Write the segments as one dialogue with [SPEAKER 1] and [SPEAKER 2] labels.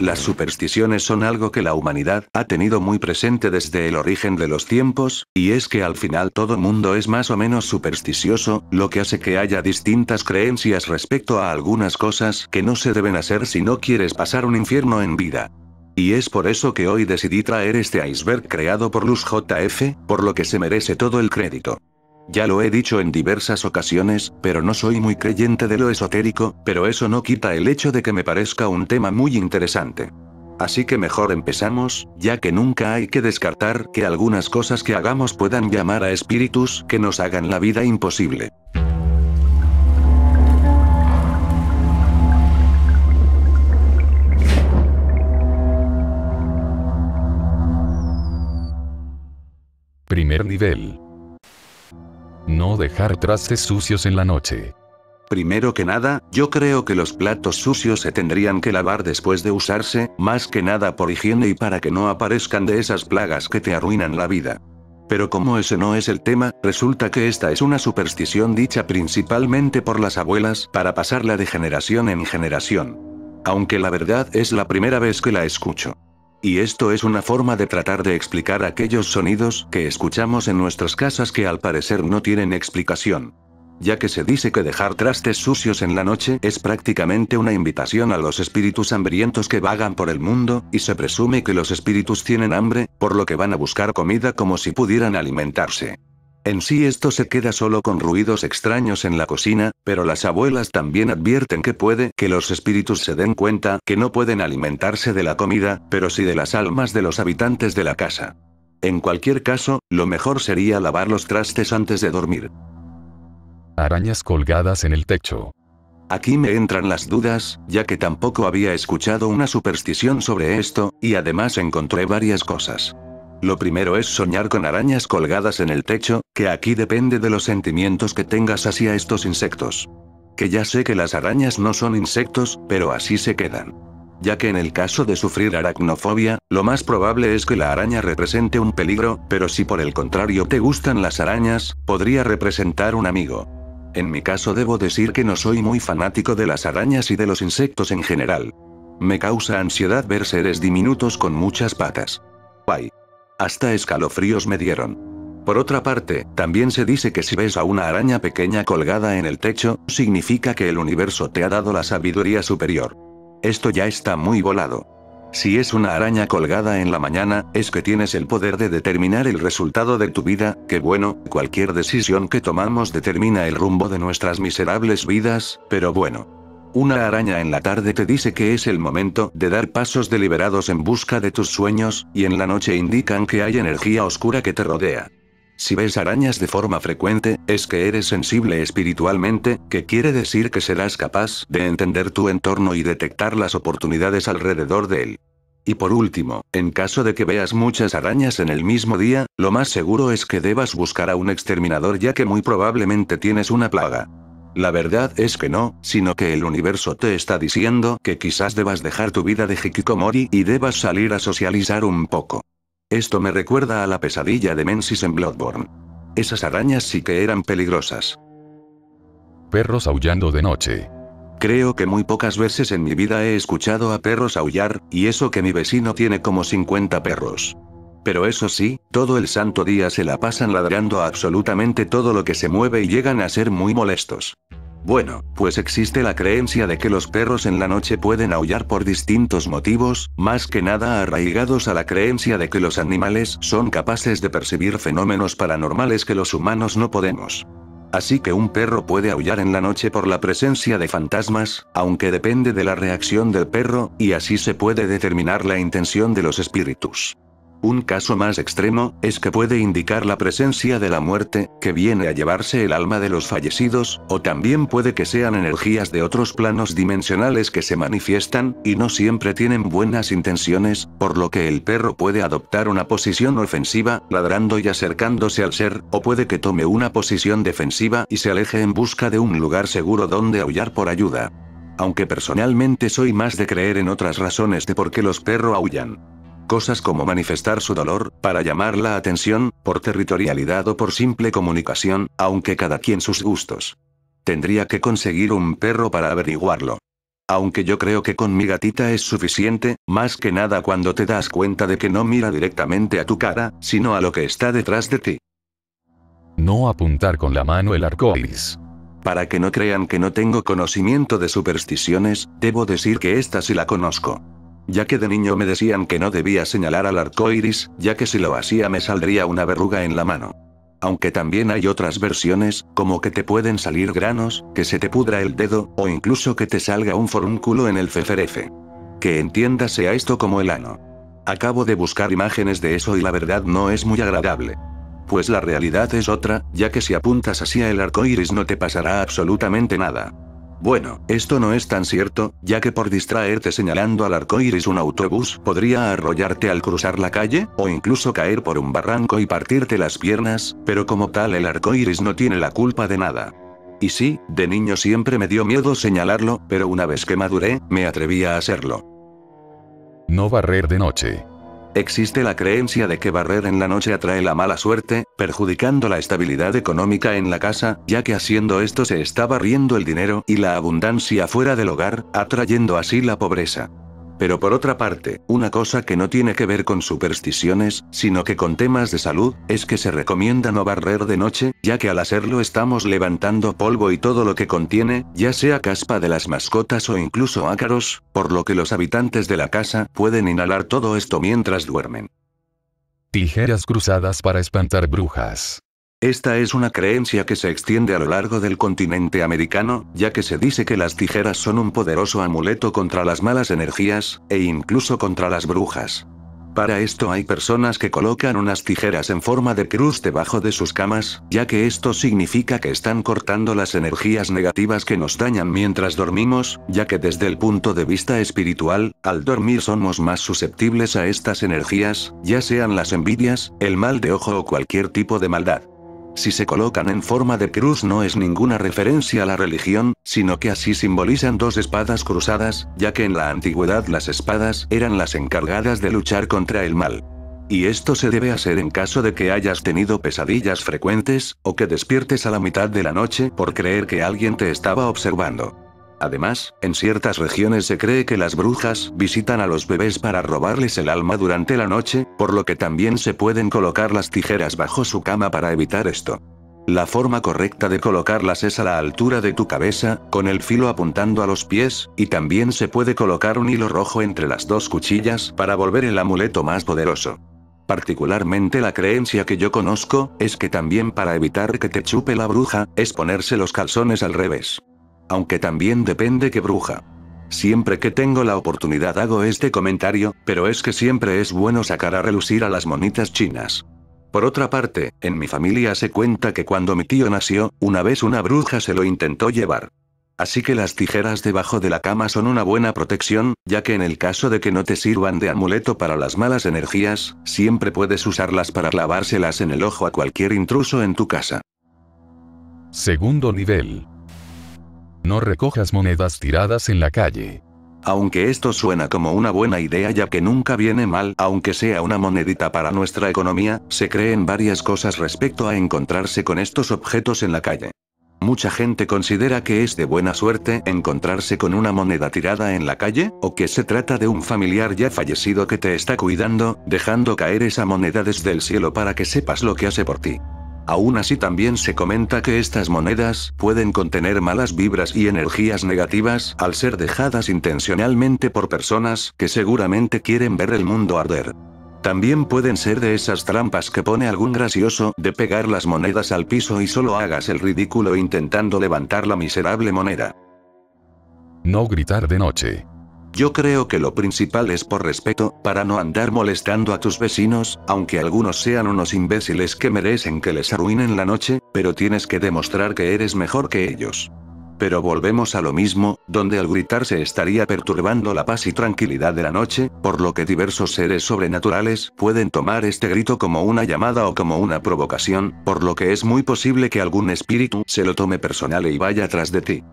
[SPEAKER 1] Las supersticiones son algo que la humanidad ha tenido muy presente desde el origen de los tiempos, y es que al final todo mundo es más o menos supersticioso, lo que hace que haya distintas creencias respecto a algunas cosas que no se deben hacer si no quieres pasar un infierno en vida. Y es por eso que hoy decidí traer este iceberg creado por Luz JF, por lo que se merece todo el crédito. Ya lo he dicho en diversas ocasiones, pero no soy muy creyente de lo esotérico, pero eso no quita el hecho de que me parezca un tema muy interesante. Así que mejor empezamos, ya que nunca hay que descartar que algunas cosas que hagamos puedan llamar a espíritus que nos hagan la vida imposible. Primer nivel. No dejar trastes sucios en la noche. Primero que nada, yo creo que los platos sucios se tendrían que lavar después de usarse, más que nada por higiene y para que no aparezcan de esas plagas que te arruinan la vida. Pero como ese no es el tema, resulta que esta es una superstición dicha principalmente por las abuelas para pasarla de generación en generación. Aunque la verdad es la primera vez que la escucho. Y esto es una forma de tratar de explicar aquellos sonidos que escuchamos en nuestras casas que al parecer no tienen explicación. Ya que se dice que dejar trastes sucios en la noche es prácticamente una invitación a los espíritus hambrientos que vagan por el mundo, y se presume que los espíritus tienen hambre, por lo que van a buscar comida como si pudieran alimentarse. En sí esto se queda solo con ruidos extraños en la cocina, pero las abuelas también advierten que puede que los espíritus se den cuenta que no pueden alimentarse de la comida, pero sí de las almas de los habitantes de la casa. En cualquier caso, lo mejor sería lavar los trastes antes de dormir. Arañas colgadas en el techo. Aquí me entran las dudas, ya que tampoco había escuchado una superstición sobre esto, y además encontré varias cosas. Lo primero es soñar con arañas colgadas en el techo, que aquí depende de los sentimientos que tengas hacia estos insectos. Que ya sé que las arañas no son insectos, pero así se quedan. Ya que en el caso de sufrir aracnofobia, lo más probable es que la araña represente un peligro, pero si por el contrario te gustan las arañas, podría representar un amigo. En mi caso debo decir que no soy muy fanático de las arañas y de los insectos en general. Me causa ansiedad ver seres diminutos con muchas patas. Bye. Hasta escalofríos me dieron. Por otra parte, también se dice que si ves a una araña pequeña colgada en el techo, significa que el universo te ha dado la sabiduría superior. Esto ya está muy volado. Si es una araña colgada en la mañana, es que tienes el poder de determinar el resultado de tu vida, que bueno, cualquier decisión que tomamos determina el rumbo de nuestras miserables vidas, pero bueno, una araña en la tarde te dice que es el momento de dar pasos deliberados en busca de tus sueños, y en la noche indican que hay energía oscura que te rodea. Si ves arañas de forma frecuente, es que eres sensible espiritualmente, que quiere decir que serás capaz de entender tu entorno y detectar las oportunidades alrededor de él. Y por último, en caso de que veas muchas arañas en el mismo día, lo más seguro es que debas buscar a un exterminador ya que muy probablemente tienes una plaga. La verdad es que no, sino que el universo te está diciendo que quizás debas dejar tu vida de Hikikomori y debas salir a socializar un poco. Esto me recuerda a la pesadilla de Mensis en Bloodborne. Esas arañas sí que eran peligrosas. Perros aullando de noche. Creo que muy pocas veces en mi vida he escuchado a perros aullar, y eso que mi vecino tiene como 50 perros. Pero eso sí, todo el santo día se la pasan ladrando a absolutamente todo lo que se mueve y llegan a ser muy molestos. Bueno, pues existe la creencia de que los perros en la noche pueden aullar por distintos motivos, más que nada arraigados a la creencia de que los animales son capaces de percibir fenómenos paranormales que los humanos no podemos. Así que un perro puede aullar en la noche por la presencia de fantasmas, aunque depende de la reacción del perro, y así se puede determinar la intención de los espíritus. Un caso más extremo, es que puede indicar la presencia de la muerte, que viene a llevarse el alma de los fallecidos, o también puede que sean energías de otros planos dimensionales que se manifiestan, y no siempre tienen buenas intenciones, por lo que el perro puede adoptar una posición ofensiva, ladrando y acercándose al ser, o puede que tome una posición defensiva y se aleje en busca de un lugar seguro donde aullar por ayuda. Aunque personalmente soy más de creer en otras razones de por qué los perros aullan cosas como manifestar su dolor, para llamar la atención, por territorialidad o por simple comunicación, aunque cada quien sus gustos. Tendría que conseguir un perro para averiguarlo. Aunque yo creo que con mi gatita es suficiente, más que nada cuando te das cuenta de que no mira directamente a tu cara, sino a lo que está detrás de ti. No apuntar con la mano el arco Para que no crean que no tengo conocimiento de supersticiones, debo decir que esta sí la conozco ya que de niño me decían que no debía señalar al arco iris, ya que si lo hacía me saldría una verruga en la mano. Aunque también hay otras versiones, como que te pueden salir granos, que se te pudra el dedo, o incluso que te salga un forúnculo en el feferefe. Que entiéndase a esto como el ano. Acabo de buscar imágenes de eso y la verdad no es muy agradable. Pues la realidad es otra, ya que si apuntas hacia el arco iris no te pasará absolutamente nada. Bueno, esto no es tan cierto, ya que por distraerte señalando al arco iris un autobús podría arrollarte al cruzar la calle, o incluso caer por un barranco y partirte las piernas, pero como tal el arco iris no tiene la culpa de nada. Y sí, de niño siempre me dio miedo señalarlo, pero una vez que maduré, me atreví a hacerlo. No barrer de noche. Existe la creencia de que barrer en la noche atrae la mala suerte, perjudicando la estabilidad económica en la casa, ya que haciendo esto se está barriendo el dinero y la abundancia fuera del hogar, atrayendo así la pobreza. Pero por otra parte, una cosa que no tiene que ver con supersticiones, sino que con temas de salud, es que se recomienda no barrer de noche, ya que al hacerlo estamos levantando polvo y todo lo que contiene, ya sea caspa de las mascotas o incluso ácaros, por lo que los habitantes de la casa pueden inhalar todo esto mientras duermen. Tijeras cruzadas para espantar brujas. Esta es una creencia que se extiende a lo largo del continente americano, ya que se dice que las tijeras son un poderoso amuleto contra las malas energías, e incluso contra las brujas. Para esto hay personas que colocan unas tijeras en forma de cruz debajo de sus camas, ya que esto significa que están cortando las energías negativas que nos dañan mientras dormimos, ya que desde el punto de vista espiritual, al dormir somos más susceptibles a estas energías, ya sean las envidias, el mal de ojo o cualquier tipo de maldad. Si se colocan en forma de cruz no es ninguna referencia a la religión, sino que así simbolizan dos espadas cruzadas, ya que en la antigüedad las espadas eran las encargadas de luchar contra el mal. Y esto se debe hacer en caso de que hayas tenido pesadillas frecuentes, o que despiertes a la mitad de la noche por creer que alguien te estaba observando. Además, en ciertas regiones se cree que las brujas visitan a los bebés para robarles el alma durante la noche, por lo que también se pueden colocar las tijeras bajo su cama para evitar esto. La forma correcta de colocarlas es a la altura de tu cabeza, con el filo apuntando a los pies, y también se puede colocar un hilo rojo entre las dos cuchillas para volver el amuleto más poderoso. Particularmente la creencia que yo conozco, es que también para evitar que te chupe la bruja, es ponerse los calzones al revés. Aunque también depende qué bruja. Siempre que tengo la oportunidad hago este comentario, pero es que siempre es bueno sacar a relucir a las monitas chinas. Por otra parte, en mi familia se cuenta que cuando mi tío nació, una vez una bruja se lo intentó llevar. Así que las tijeras debajo de la cama son una buena protección, ya que en el caso de que no te sirvan de amuleto para las malas energías, siempre puedes usarlas para lavárselas en el ojo a cualquier intruso en tu casa. Segundo nivel. No recojas monedas tiradas en la calle. Aunque esto suena como una buena idea ya que nunca viene mal, aunque sea una monedita para nuestra economía, se creen varias cosas respecto a encontrarse con estos objetos en la calle. Mucha gente considera que es de buena suerte encontrarse con una moneda tirada en la calle, o que se trata de un familiar ya fallecido que te está cuidando, dejando caer esa moneda desde el cielo para que sepas lo que hace por ti. Aún así también se comenta que estas monedas pueden contener malas vibras y energías negativas al ser dejadas intencionalmente por personas que seguramente quieren ver el mundo arder. También pueden ser de esas trampas que pone algún gracioso de pegar las monedas al piso y solo hagas el ridículo intentando levantar la miserable moneda. No gritar de noche. Yo creo que lo principal es por respeto, para no andar molestando a tus vecinos, aunque algunos sean unos imbéciles que merecen que les arruinen la noche, pero tienes que demostrar que eres mejor que ellos. Pero volvemos a lo mismo, donde al gritar se estaría perturbando la paz y tranquilidad de la noche, por lo que diversos seres sobrenaturales pueden tomar este grito como una llamada o como una provocación, por lo que es muy posible que algún espíritu se lo tome personal y vaya tras de ti.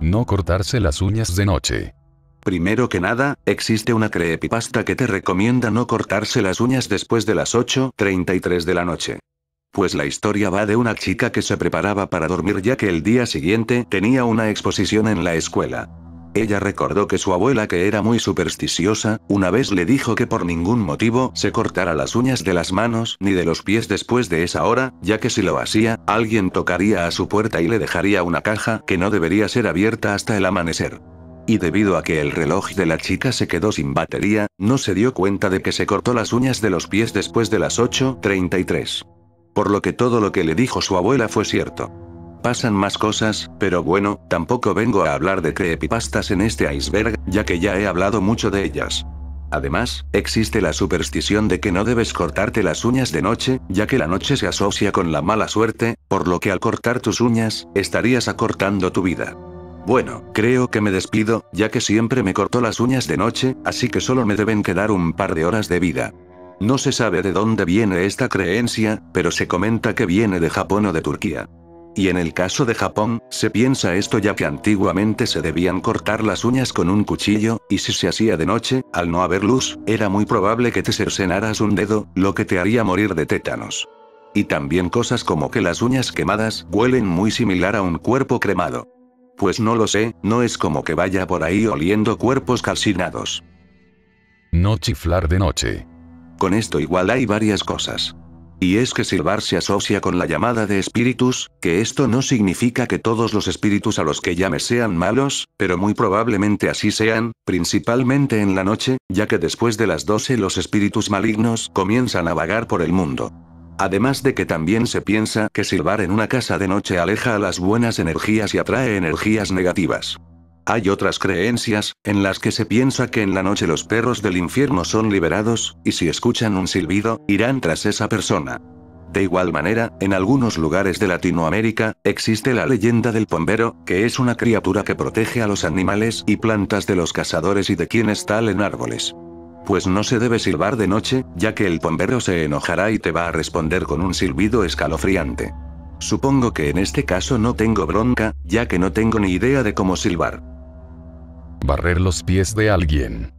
[SPEAKER 1] No cortarse las uñas de noche. Primero que nada, existe una creepypasta que te recomienda no cortarse las uñas después de las 8.33 de la noche. Pues la historia va de una chica que se preparaba para dormir ya que el día siguiente tenía una exposición en la escuela. Ella recordó que su abuela que era muy supersticiosa, una vez le dijo que por ningún motivo se cortara las uñas de las manos ni de los pies después de esa hora, ya que si lo hacía, alguien tocaría a su puerta y le dejaría una caja que no debería ser abierta hasta el amanecer. Y debido a que el reloj de la chica se quedó sin batería, no se dio cuenta de que se cortó las uñas de los pies después de las 8.33. Por lo que todo lo que le dijo su abuela fue cierto. Pasan más cosas, pero bueno, tampoco vengo a hablar de creepypastas en este iceberg, ya que ya he hablado mucho de ellas. Además, existe la superstición de que no debes cortarte las uñas de noche, ya que la noche se asocia con la mala suerte, por lo que al cortar tus uñas, estarías acortando tu vida. Bueno, creo que me despido, ya que siempre me cortó las uñas de noche, así que solo me deben quedar un par de horas de vida. No se sabe de dónde viene esta creencia, pero se comenta que viene de Japón o de Turquía. Y en el caso de Japón, se piensa esto ya que antiguamente se debían cortar las uñas con un cuchillo, y si se hacía de noche, al no haber luz, era muy probable que te cercenaras un dedo, lo que te haría morir de tétanos. Y también cosas como que las uñas quemadas huelen muy similar a un cuerpo cremado. Pues no lo sé, no es como que vaya por ahí oliendo cuerpos calcinados. No chiflar de noche. Con esto igual hay varias cosas. Y es que silbar se asocia con la llamada de espíritus, que esto no significa que todos los espíritus a los que llame sean malos, pero muy probablemente así sean, principalmente en la noche, ya que después de las 12 los espíritus malignos comienzan a vagar por el mundo. Además de que también se piensa que silbar en una casa de noche aleja a las buenas energías y atrae energías negativas. Hay otras creencias, en las que se piensa que en la noche los perros del infierno son liberados, y si escuchan un silbido, irán tras esa persona. De igual manera, en algunos lugares de Latinoamérica, existe la leyenda del pombero, que es una criatura que protege a los animales y plantas de los cazadores y de quienes talen árboles. Pues no se debe silbar de noche, ya que el pombero se enojará y te va a responder con un silbido escalofriante. Supongo que en este caso no tengo bronca, ya que no tengo ni idea de cómo silbar. Barrer los pies de alguien.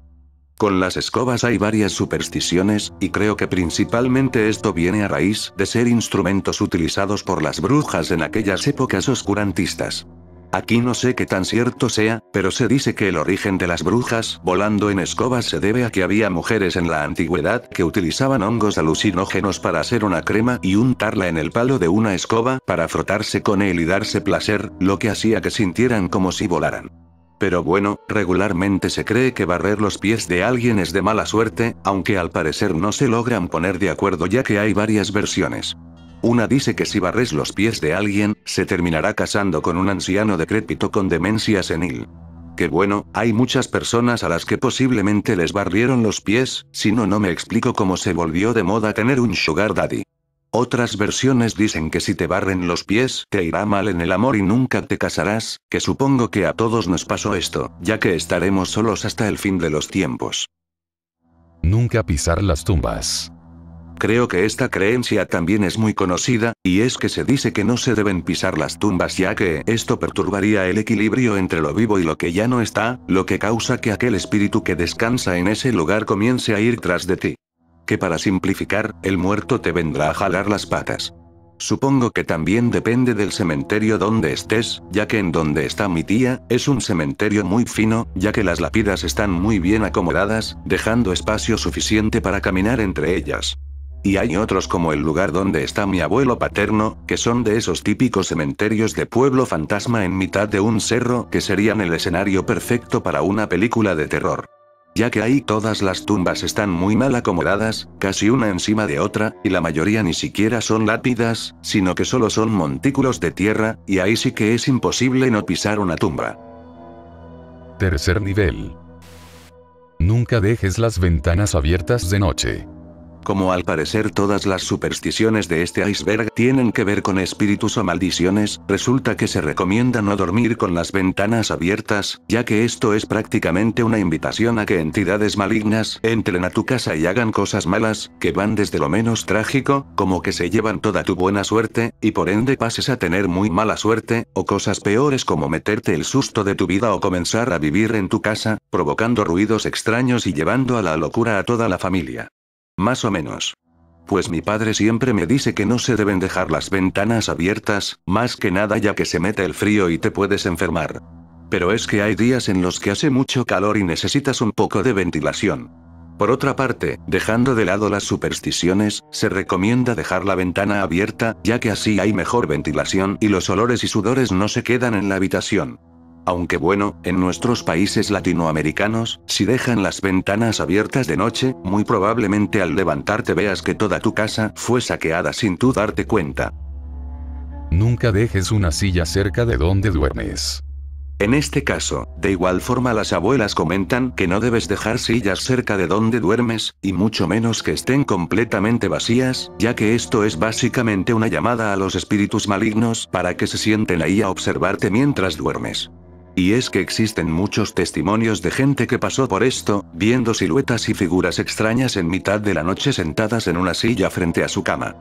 [SPEAKER 1] Con las escobas hay varias supersticiones, y creo que principalmente esto viene a raíz de ser instrumentos utilizados por las brujas en aquellas épocas oscurantistas. Aquí no sé qué tan cierto sea, pero se dice que el origen de las brujas volando en escobas se debe a que había mujeres en la antigüedad que utilizaban hongos alucinógenos para hacer una crema y untarla en el palo de una escoba para frotarse con él y darse placer, lo que hacía que sintieran como si volaran pero bueno, regularmente se cree que barrer los pies de alguien es de mala suerte, aunque al parecer no se logran poner de acuerdo ya que hay varias versiones. Una dice que si barres los pies de alguien, se terminará casando con un anciano decrépito con demencia senil. Que bueno, hay muchas personas a las que posiblemente les barrieron los pies, si no no me explico cómo se volvió de moda tener un sugar daddy. Otras versiones dicen que si te barren los pies te irá mal en el amor y nunca te casarás, que supongo que a todos nos pasó esto, ya que estaremos solos hasta el fin de los tiempos. Nunca pisar las tumbas. Creo que esta creencia también es muy conocida, y es que se dice que no se deben pisar las tumbas ya que esto perturbaría el equilibrio entre lo vivo y lo que ya no está, lo que causa que aquel espíritu que descansa en ese lugar comience a ir tras de ti que para simplificar, el muerto te vendrá a jalar las patas. Supongo que también depende del cementerio donde estés, ya que en donde está mi tía, es un cementerio muy fino, ya que las lápidas están muy bien acomodadas, dejando espacio suficiente para caminar entre ellas. Y hay otros como el lugar donde está mi abuelo paterno, que son de esos típicos cementerios de pueblo fantasma en mitad de un cerro que serían el escenario perfecto para una película de terror ya que ahí todas las tumbas están muy mal acomodadas, casi una encima de otra, y la mayoría ni siquiera son lápidas, sino que solo son montículos de tierra, y ahí sí que es imposible no pisar una tumba. Tercer nivel. Nunca dejes las ventanas abiertas de noche. Como al parecer todas las supersticiones de este iceberg tienen que ver con espíritus o maldiciones, resulta que se recomienda no dormir con las ventanas abiertas, ya que esto es prácticamente una invitación a que entidades malignas entren a tu casa y hagan cosas malas, que van desde lo menos trágico, como que se llevan toda tu buena suerte, y por ende pases a tener muy mala suerte, o cosas peores como meterte el susto de tu vida o comenzar a vivir en tu casa, provocando ruidos extraños y llevando a la locura a toda la familia. Más o menos. Pues mi padre siempre me dice que no se deben dejar las ventanas abiertas, más que nada ya que se mete el frío y te puedes enfermar. Pero es que hay días en los que hace mucho calor y necesitas un poco de ventilación. Por otra parte, dejando de lado las supersticiones, se recomienda dejar la ventana abierta, ya que así hay mejor ventilación y los olores y sudores no se quedan en la habitación. Aunque bueno, en nuestros países latinoamericanos, si dejan las ventanas abiertas de noche, muy probablemente al levantarte veas que toda tu casa fue saqueada sin tú darte cuenta. Nunca dejes una silla cerca de donde duermes. En este caso, de igual forma las abuelas comentan que no debes dejar sillas cerca de donde duermes, y mucho menos que estén completamente vacías, ya que esto es básicamente una llamada a los espíritus malignos para que se sienten ahí a observarte mientras duermes. Y es que existen muchos testimonios de gente que pasó por esto, viendo siluetas y figuras extrañas en mitad de la noche sentadas en una silla frente a su cama.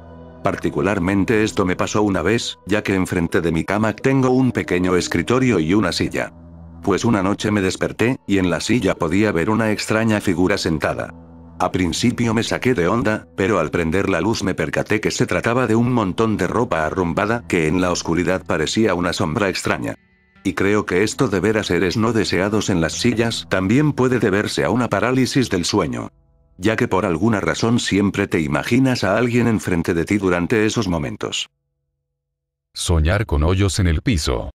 [SPEAKER 1] Particularmente esto me pasó una vez, ya que enfrente de mi cama tengo un pequeño escritorio y una silla. Pues una noche me desperté, y en la silla podía ver una extraña figura sentada. A principio me saqué de onda, pero al prender la luz me percaté que se trataba de un montón de ropa arrumbada que en la oscuridad parecía una sombra extraña. Y creo que esto de ver a seres no deseados en las sillas también puede deberse a una parálisis del sueño. Ya que por alguna razón siempre te imaginas a alguien enfrente de ti durante esos momentos. Soñar con hoyos en el piso.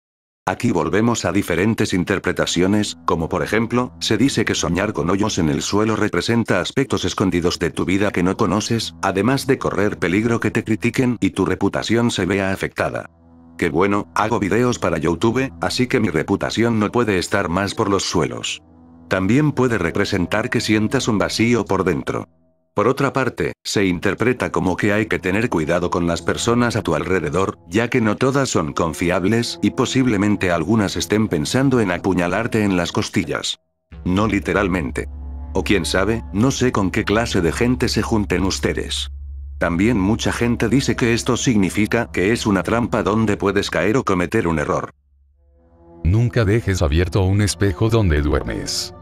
[SPEAKER 1] Aquí volvemos a diferentes interpretaciones, como por ejemplo, se dice que soñar con hoyos en el suelo representa aspectos escondidos de tu vida que no conoces, además de correr peligro que te critiquen y tu reputación se vea afectada. Que bueno, hago videos para YouTube, así que mi reputación no puede estar más por los suelos. También puede representar que sientas un vacío por dentro. Por otra parte, se interpreta como que hay que tener cuidado con las personas a tu alrededor, ya que no todas son confiables y posiblemente algunas estén pensando en apuñalarte en las costillas. No literalmente. O quién sabe, no sé con qué clase de gente se junten ustedes. También mucha gente dice que esto significa que es una trampa donde puedes caer o cometer un error. Nunca dejes abierto un espejo donde duermes.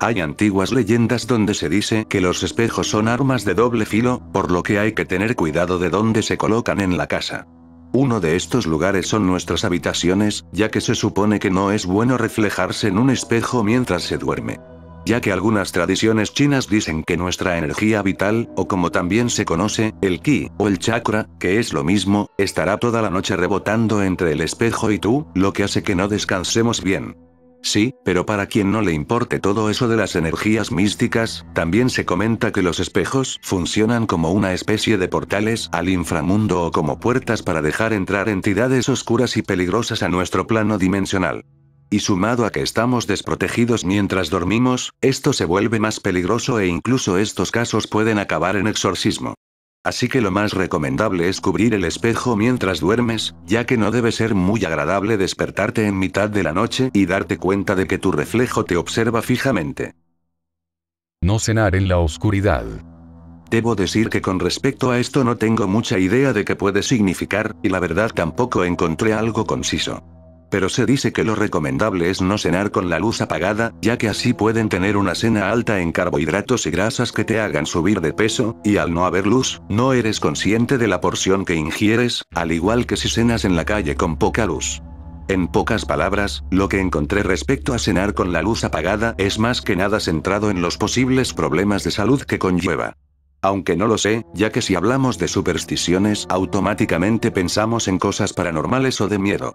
[SPEAKER 1] Hay antiguas leyendas donde se dice que los espejos son armas de doble filo, por lo que hay que tener cuidado de dónde se colocan en la casa. Uno de estos lugares son nuestras habitaciones, ya que se supone que no es bueno reflejarse en un espejo mientras se duerme ya que algunas tradiciones chinas dicen que nuestra energía vital, o como también se conoce, el ki, o el chakra, que es lo mismo, estará toda la noche rebotando entre el espejo y tú, lo que hace que no descansemos bien. Sí, pero para quien no le importe todo eso de las energías místicas, también se comenta que los espejos funcionan como una especie de portales al inframundo o como puertas para dejar entrar entidades oscuras y peligrosas a nuestro plano dimensional. Y sumado a que estamos desprotegidos mientras dormimos, esto se vuelve más peligroso e incluso estos casos pueden acabar en exorcismo. Así que lo más recomendable es cubrir el espejo mientras duermes, ya que no debe ser muy agradable despertarte en mitad de la noche y darte cuenta de que tu reflejo te observa fijamente. No cenar en la oscuridad. Debo decir que con respecto a esto no tengo mucha idea de qué puede significar, y la verdad tampoco encontré algo conciso. Pero se dice que lo recomendable es no cenar con la luz apagada, ya que así pueden tener una cena alta en carbohidratos y grasas que te hagan subir de peso, y al no haber luz, no eres consciente de la porción que ingieres, al igual que si cenas en la calle con poca luz. En pocas palabras, lo que encontré respecto a cenar con la luz apagada es más que nada centrado en los posibles problemas de salud que conlleva. Aunque no lo sé, ya que si hablamos de supersticiones automáticamente pensamos en cosas paranormales o de miedo.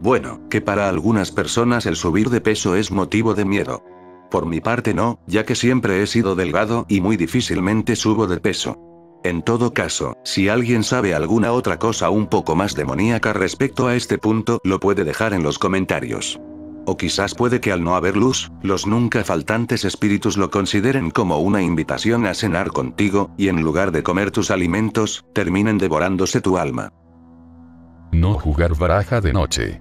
[SPEAKER 1] Bueno, que para algunas personas el subir de peso es motivo de miedo. Por mi parte no, ya que siempre he sido delgado y muy difícilmente subo de peso. En todo caso, si alguien sabe alguna otra cosa un poco más demoníaca respecto a este punto, lo puede dejar en los comentarios. O quizás puede que al no haber luz, los nunca faltantes espíritus lo consideren como una invitación a cenar contigo, y en lugar de comer tus alimentos, terminen devorándose tu alma. No jugar baraja de noche.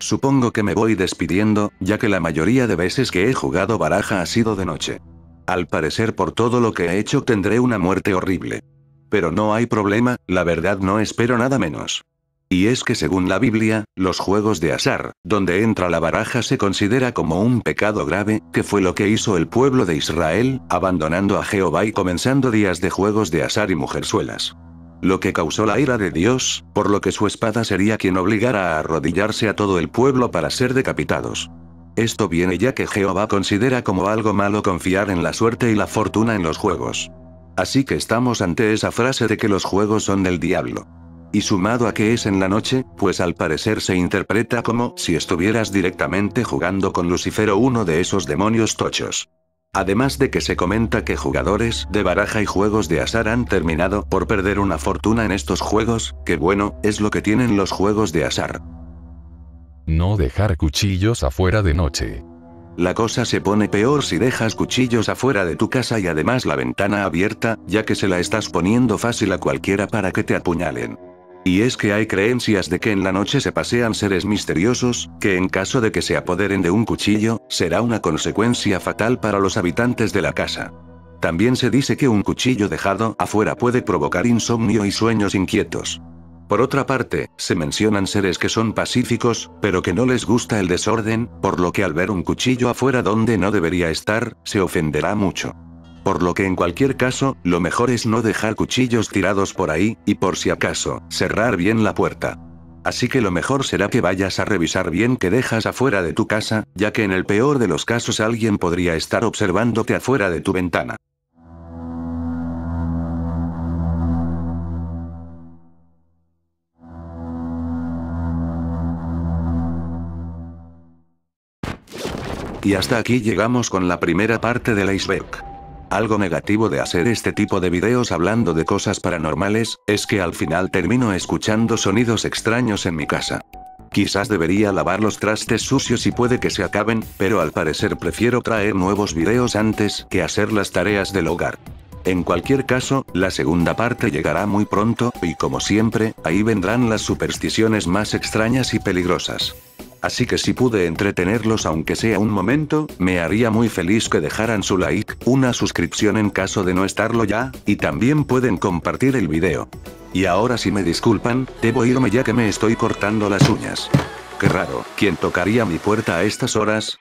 [SPEAKER 1] Supongo que me voy despidiendo, ya que la mayoría de veces que he jugado baraja ha sido de noche. Al parecer por todo lo que he hecho tendré una muerte horrible. Pero no hay problema, la verdad no espero nada menos. Y es que según la Biblia, los juegos de azar, donde entra la baraja se considera como un pecado grave, que fue lo que hizo el pueblo de Israel, abandonando a Jehová y comenzando días de juegos de azar y mujerzuelas lo que causó la ira de Dios, por lo que su espada sería quien obligara a arrodillarse a todo el pueblo para ser decapitados. Esto viene ya que Jehová considera como algo malo confiar en la suerte y la fortuna en los juegos. Así que estamos ante esa frase de que los juegos son del diablo. Y sumado a que es en la noche, pues al parecer se interpreta como si estuvieras directamente jugando con o uno de esos demonios tochos. Además de que se comenta que jugadores de baraja y juegos de azar han terminado por perder una fortuna en estos juegos, que bueno, es lo que tienen los juegos de azar. No dejar cuchillos afuera de noche. La cosa se pone peor si dejas cuchillos afuera de tu casa y además la ventana abierta, ya que se la estás poniendo fácil a cualquiera para que te apuñalen. Y es que hay creencias de que en la noche se pasean seres misteriosos, que en caso de que se apoderen de un cuchillo, será una consecuencia fatal para los habitantes de la casa. También se dice que un cuchillo dejado afuera puede provocar insomnio y sueños inquietos. Por otra parte, se mencionan seres que son pacíficos, pero que no les gusta el desorden, por lo que al ver un cuchillo afuera donde no debería estar, se ofenderá mucho. Por lo que en cualquier caso, lo mejor es no dejar cuchillos tirados por ahí, y por si acaso, cerrar bien la puerta. Así que lo mejor será que vayas a revisar bien que dejas afuera de tu casa, ya que en el peor de los casos alguien podría estar observándote afuera de tu ventana. Y hasta aquí llegamos con la primera parte del iceberg. Algo negativo de hacer este tipo de videos hablando de cosas paranormales, es que al final termino escuchando sonidos extraños en mi casa. Quizás debería lavar los trastes sucios y puede que se acaben, pero al parecer prefiero traer nuevos videos antes que hacer las tareas del hogar. En cualquier caso, la segunda parte llegará muy pronto, y como siempre, ahí vendrán las supersticiones más extrañas y peligrosas así que si pude entretenerlos aunque sea un momento, me haría muy feliz que dejaran su like, una suscripción en caso de no estarlo ya, y también pueden compartir el video. Y ahora si me disculpan, debo irme ya que me estoy cortando las uñas. Qué raro, ¿quién tocaría mi puerta a estas horas?